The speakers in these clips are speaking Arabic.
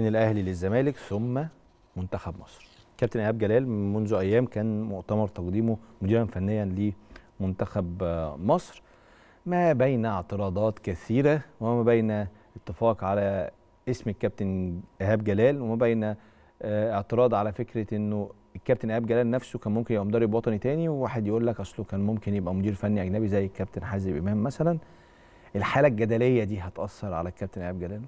من الاهلي للزمالك ثم منتخب مصر كابتن ايهاب جلال منذ ايام كان مؤتمر تقديمه مديرا فنيا لمنتخب آه، مصر ما بين اعتراضات كثيره وما بين اتفاق على اسم الكابتن ايهاب جلال وما بين آه، اعتراض على فكره انه الكابتن ايهاب جلال نفسه كان ممكن يبقى مدرب وطني تاني وواحد يقول لك اصله كان ممكن يبقى مدير فني اجنبي زي الكابتن حازم امام مثلا الحاله الجدليه دي هتاثر على الكابتن ايهاب جلال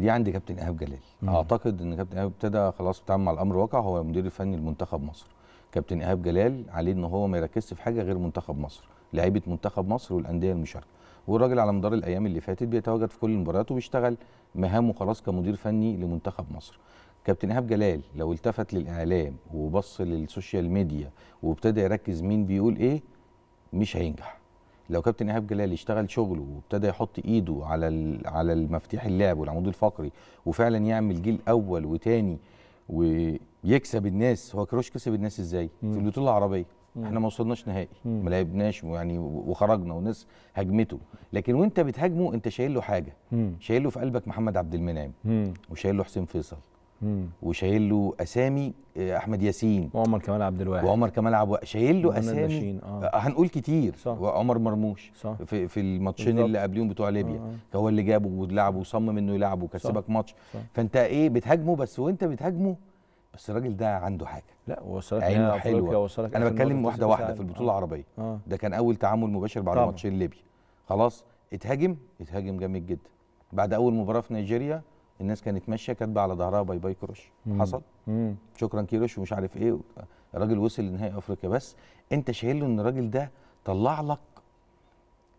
دي عند كابتن ايهاب جلال مم. اعتقد ان كابتن ايهاب ابتدى خلاص بيتعامل مع الامر واقع هو المدير الفني لمنتخب مصر كابتن ايهاب جلال عليه ان هو ما يركزش في حاجه غير منتخب مصر لعيبه منتخب مصر والانديه المشاركه والراجل على مدار الايام اللي فاتت بيتواجد في كل المباريات وبيشتغل مهامه خلاص كمدير فني لمنتخب مصر كابتن ايهاب جلال لو التفت للاعلام وبص للسوشيال ميديا وابتدى يركز مين بيقول ايه مش هينجح لو كابتن ايهاب جلال اشتغل شغله وابتدى يحط ايده على على المفتاح اللعب والعمود الفقري وفعلا يعمل جيل اول وتاني ويكسب الناس هو كروش كسب الناس ازاي؟ مم. في البطوله العربيه مم. احنا ما وصلناش نهائي ما لعبناش يعني وخرجنا والناس هاجمته لكن وانت بتهاجمه انت شايل له حاجه شايل له في قلبك محمد عبد المنعم وشايل له حسين فيصل وشايل له اسامي آه، احمد ياسين وعمر كمال عبد الواحد وعمر كمال عبد الواحد شايل له اسامي آه. آه. هنقول كتير صح. وعمر مرموش صح. في, في الماتشين اللي قبليهم بتوع ليبيا آه. آه. هو اللي جابه ولعبه وصمم انه يلعبه وكسبك ماتش صح. فانت ايه بتهاجمه بس وانت بتهاجمه بس الراجل ده عنده حاجه لا وصلك عينه حلوه وصلك انا بتكلم واحده واحده في البطوله آه. العربيه آه. ده كان اول تعامل مباشر بعد ماتشين ليبيا خلاص اتهاجم اتهاجم جامد جدا بعد اول مباراه في نيجيريا الناس كانت ماشيه كاتبه على ظهرها باي باي كروش مم. حصل مم. شكرا كيروش ومش عارف ايه الراجل وصل لنهائي افريقيا بس انت شايل له ان الراجل ده طلع لك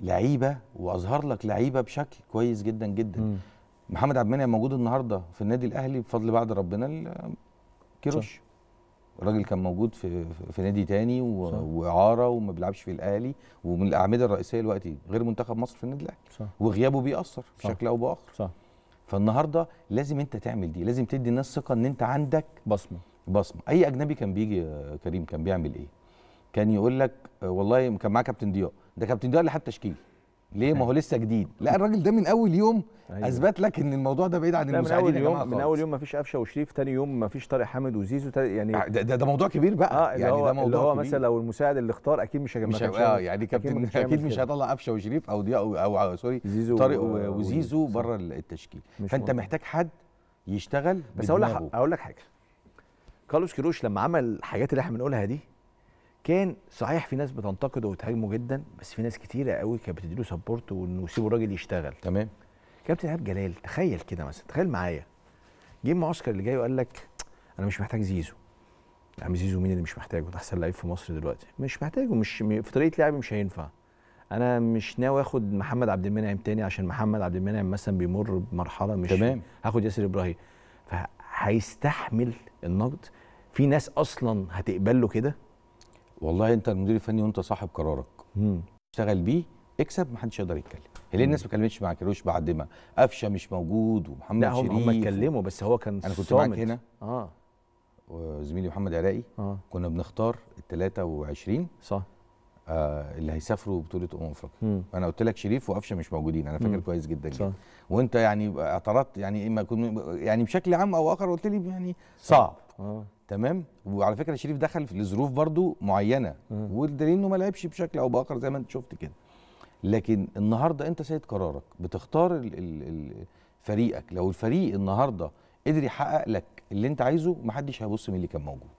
لعيبه واظهر لك لعيبه بشكل كويس جدا جدا مم. محمد عبد المنعم موجود النهارده في النادي الاهلي بفضل بعد ربنا كيروش الراجل كان موجود في في نادي تاني واعاره وما بيلعبش في الاهلي ومن الاعمده الرئيسيه دلوقتي غير منتخب مصر في النادي الاهلي وغيابه بيأثر بشكل او باخر صح. فالنهارده لازم انت تعمل دي لازم تدي الناس ثقه ان انت عندك بصمه بصمه اي اجنبي كان بيجي كريم كان بيعمل ايه كان يقول لك والله كان معاه كابتن ضياء ده كابتن ضياء اللي حتى تشكيل ليه ما هو أيوة. لسه جديد لا الراجل ده من اول يوم أيوة. اثبت لك ان الموضوع ده بعيد عن المساعدين من اول يوم من اول يوم ما فيش قفشه وشريف ثاني يوم ما فيش طارق حامد وزيزو يعني آه، ده, ده, ده موضوع كبير بقى آه يعني ده موضوع اللي هو كبير. مثلا لو المساعد اللي اختار اكيد مش مش اه يعني كابتن اكيد مش هيطلع قفشه وشريف او ضياء او, أو سوري زيزو طارق وزيزو بره التشكيل فانت محتاج حد يشتغل بس اقول لك اقول لك حاجه كارلوس كيروش لما عمل الحاجات اللي احنا بنقولها دي كان صحيح في ناس بتنتقده وتهاجمه جدا بس في ناس كتيره قوي كانت بتديله سبورت وانه يسيبوا الراجل يشتغل تمام كابتن ايهاب جلال تخيل كده مثلا تخيل معايا جه معسكر اللي جاي وقال لك انا مش محتاج زيزو يا عم زيزو مين اللي مش محتاجه ده احسن لعيب في مصر دلوقتي مش محتاجه مش في طريقه لعبي مش هينفع انا مش ناوي اخد محمد عبد المنعم تاني عشان محمد عبد المنعم مثلا بيمر بمرحله مش تمام هاخد ياسر ابراهيم فهيستحمل النقد في ناس اصلا هتقبل له كده والله انت المدير الفني وانت صاحب قرارك اشتغل بيه اكسب محدش يقدر يتكلم هي ليه الناس ما اتكلمتش مع كروش بعد ما قفشه مش موجود ومحمد لا شريف هم اتكلموا بس هو كان انا كنت معاك هنا اه وزميلي محمد عراقي آه. كنا بنختار ال 23 صح آه اللي هيسافروا بطوله امم افريقيا انا قلت لك شريف وقفشه مش موجودين انا فاكر كويس جدا صح. وانت يعني اعترضت يعني اما يعني بشكل عام او اخر قلت لي يعني صعب آه. تمام وعلى فكره شريف دخل لظروف برضو معينه والدليل انه ما لعبش بشكل او باخر زي ما انت شفت كده لكن النهارده انت سيد قرارك بتختار فريقك لو الفريق النهارده قدر يحقق لك اللي انت عايزه محدش هيبص مين اللي كان موجود